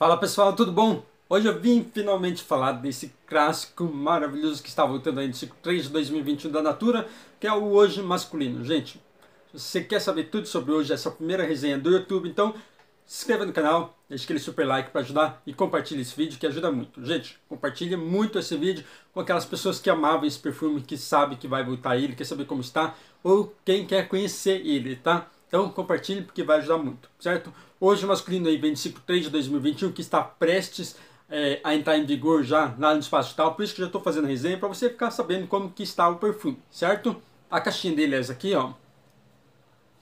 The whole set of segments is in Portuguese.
Fala pessoal, tudo bom? Hoje eu vim finalmente falar desse clássico maravilhoso que está voltando aí no ciclo 3 de 2021 da Natura, que é o Hoje Masculino. Gente, se você quer saber tudo sobre hoje, essa é primeira resenha do YouTube, então se inscreva no canal, deixe aquele super like para ajudar e compartilhe esse vídeo que ajuda muito. Gente, compartilhe muito esse vídeo com aquelas pessoas que amavam esse perfume, que sabe que vai voltar ele, quer saber como está, ou quem quer conhecer ele, tá? Então compartilhe porque vai ajudar muito, certo? Hoje o masculino aí vem de 5.3 de 2021 que está prestes é, a entrar em vigor já lá no espaço tal, por isso que eu já estou fazendo a resenha para você ficar sabendo como que está o perfume, certo? A caixinha dele é essa aqui, ó.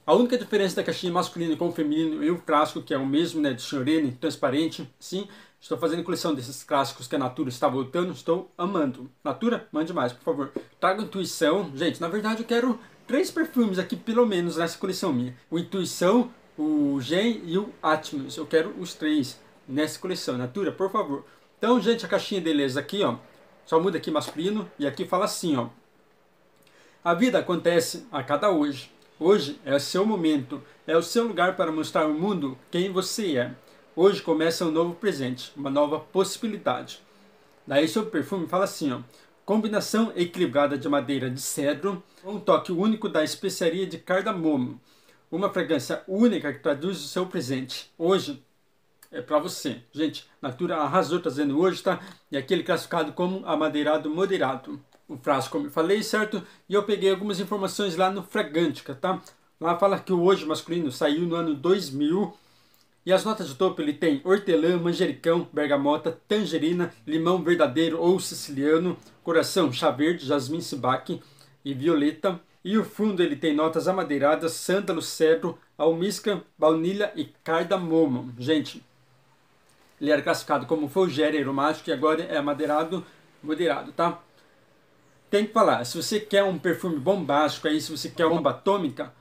A única diferença da caixinha masculina com o feminino e o clássico, que é o mesmo, né, de Chorene, transparente, sim, estou fazendo coleção desses clássicos que a Natura está voltando, estou amando. Natura, mande mais, por favor. Traga intuição. Gente, na verdade eu quero três perfumes aqui, pelo menos, nessa coleção minha. O Intuição, o Gen e o Atmos. Eu quero os três nessa coleção. Natura, por favor. Então, gente, a caixinha deles aqui, ó. Só muda aqui masculino e aqui fala assim, ó. A vida acontece a cada hoje. Hoje é o seu momento, é o seu lugar para mostrar ao mundo quem você é. Hoje começa um novo presente, uma nova possibilidade. Daí seu perfume fala assim, ó. Combinação equilibrada de madeira de cedro, um toque único da especiaria de cardamomo. Uma fragrância única que traduz o seu presente. Hoje é para você. Gente, Natura arrasou trazendo hoje, tá? E aquele classificado como amadeirado moderado. O frasco, como eu falei, certo? E eu peguei algumas informações lá no Fragântica, tá? Lá fala que o Hoje Masculino saiu no ano 2000 e as notas de topo ele tem hortelã, manjericão, bergamota, tangerina, limão verdadeiro ou siciliano, coração, chá verde, jasmim sibaque e violeta. E o fundo ele tem notas amadeiradas, sândalo, cedro, almíscar, baunilha e cardamomo. Gente, ele era classificado como folgéria aromático e agora é amadeirado, moderado, tá? Tem que falar, se você quer um perfume bombástico aí, se você quer bomba atômica,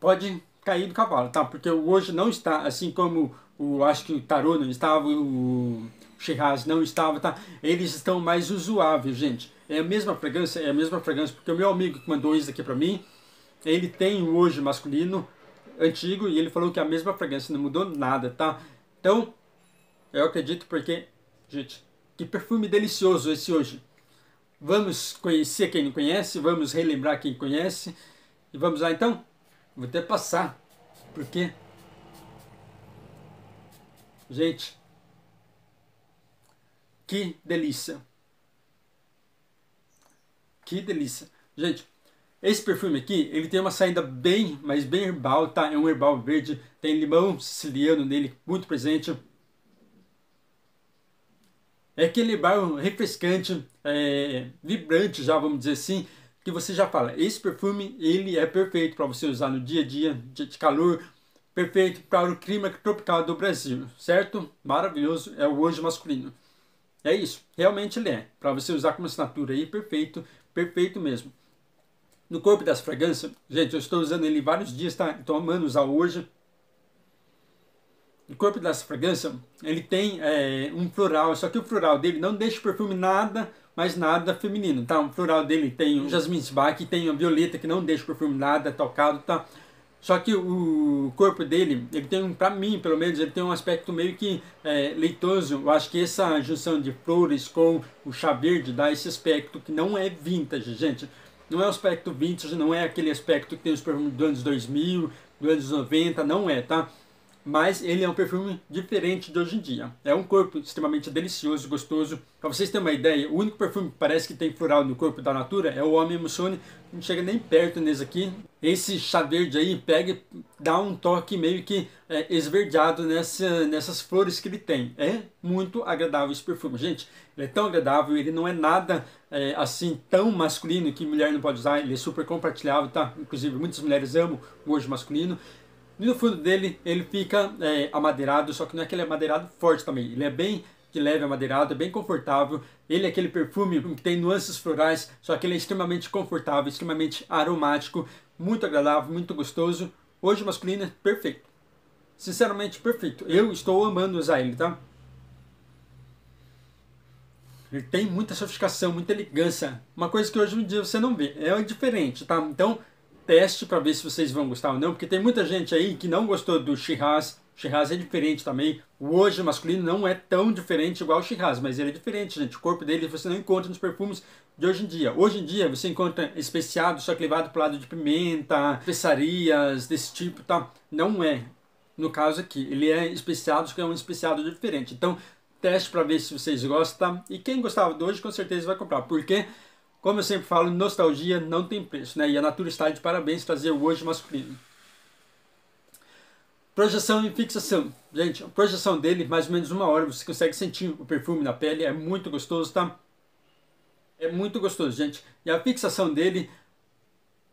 pode cair do cavalo, tá? Porque hoje não está, assim como o acho que o Tarô não estava, o Shiraz não estava, tá? Eles estão mais usuáveis, gente. É a mesma fragrância, é a mesma fragrância, porque o meu amigo que mandou isso aqui para mim, ele tem hoje masculino antigo e ele falou que é a mesma fragrância, não mudou nada, tá? Então, eu acredito porque, gente, que perfume delicioso esse hoje. Vamos conhecer quem não conhece, vamos relembrar quem conhece. E vamos lá então? Vou até passar, porque. Gente, que delícia! Que delícia! Gente, esse perfume aqui, ele tem uma saída bem, mas bem herbal, tá? É um herbal verde, tem limão siciliano nele, muito presente. É aquele herbal refrescante, é, vibrante já, vamos dizer assim, que você já fala, esse perfume ele é perfeito para você usar no dia a dia de calor, perfeito para o clima tropical do Brasil, certo? Maravilhoso, é o anjo masculino. É isso, realmente ele é, para você usar como assinatura aí, perfeito, perfeito mesmo. No corpo das fragrâncias, gente, eu estou usando ele vários dias, tá? Estou amando usar hoje, o corpo das fragrâncias, ele tem é, um floral, só que o floral dele não deixa o perfume nada, mais nada feminino, tá? O floral dele tem o jasmim que tem a violeta, que não deixa o perfume nada tocado, tá? Só que o corpo dele, ele tem, para mim, pelo menos, ele tem um aspecto meio que é, leitoso. Eu acho que essa junção de flores com o chá verde dá esse aspecto que não é vintage, gente. Não é o aspecto vintage, não é aquele aspecto que tem os perfumes dos anos 2000, dos anos 90, não é, tá? mas ele é um perfume diferente de hoje em dia. É um corpo extremamente delicioso, gostoso. Para vocês terem uma ideia, o único perfume que parece que tem floral no corpo da Natura é o Homem Mussone, não chega nem perto nesse aqui. Esse chá verde aí pega, dá um toque meio que é, esverdeado nessa, nessas flores que ele tem. É muito agradável esse perfume. Gente, ele é tão agradável, ele não é nada é, assim tão masculino que mulher não pode usar, ele é super compartilhável, tá? Inclusive muitas mulheres amam o hoje masculino. No fundo dele, ele fica é, amadeirado, só que não é aquele é amadeirado forte também. Ele é bem de leve amadeirado, é bem confortável. Ele é aquele perfume que tem nuances florais, só que ele é extremamente confortável, extremamente aromático, muito agradável, muito gostoso. Hoje masculino é perfeito. Sinceramente, perfeito. Eu estou amando usar ele, tá? Ele tem muita sofisticação, muita elegância. Uma coisa que hoje em dia você não vê. É diferente, tá? Então, teste para ver se vocês vão gostar ou não, porque tem muita gente aí que não gostou do Shiraz. Shiraz é diferente também. O hoje masculino não é tão diferente igual o Shiraz, mas ele é diferente, gente. O corpo dele você não encontra nos perfumes de hoje em dia. Hoje em dia você encontra especiado, só que levado pro lado de pimenta, especiarias desse tipo, tá? Não é. No caso aqui, ele é especiado, só que é um especiado diferente. Então, teste para ver se vocês gostam. E quem gostava de hoje, com certeza vai comprar. Porque como eu sempre falo, nostalgia não tem preço, né? E a Natura está de parabéns trazer o hoje masculino. Projeção e fixação. Gente, a projeção dele, mais ou menos uma hora, você consegue sentir o perfume na pele, é muito gostoso, tá? É muito gostoso, gente. E a fixação dele,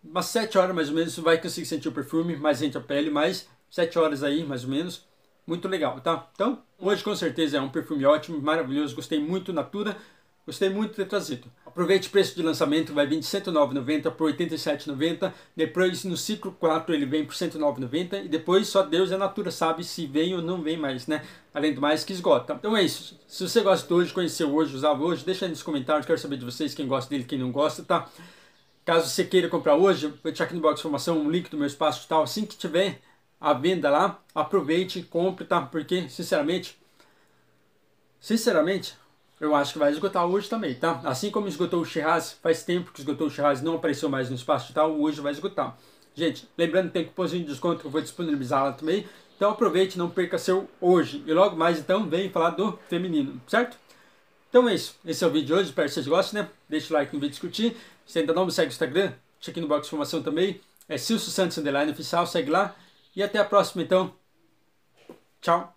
umas 7 horas mais ou menos, você vai conseguir sentir o perfume, mais entre a pele, mais 7 horas aí, mais ou menos. Muito legal, tá? Então, hoje com certeza é um perfume ótimo, maravilhoso, gostei muito, Natura. Gostei muito de ter trazido. Aproveite o preço de lançamento, vai vir de 109,90 por 87,90. Depois no ciclo 4 ele vem por 109,90 e depois só Deus e é a Natura sabe se vem ou não vem mais, né? Além do mais que esgota. Então é isso. Se você gosta hoje, conheceu hoje, usava hoje, deixa aí nos comentários, quero saber de vocês quem gosta dele, quem não gosta, tá? Caso você queira comprar hoje, vou deixar aqui no box de informação um link do meu espaço e tal. Assim que tiver a venda lá, aproveite, compre, tá? Porque, sinceramente, sinceramente, eu acho que vai esgotar hoje também, tá? Assim como esgotou o Shiraz, faz tempo que esgotou o Shiraz, não apareceu mais no espaço tal, hoje vai esgotar. Gente, lembrando que tem cupomzinho de desconto que eu vou disponibilizar lá também. Então aproveite, não perca seu hoje. E logo mais então vem falar do feminino, certo? Então é isso. Esse é o vídeo de hoje. Espero que vocês gostem, né? Deixa o like no vídeo discutir. Se ainda não me segue no Instagram, cheque no box de informação também. É Silso Santos Underline Oficial, segue lá. E até a próxima então. Tchau.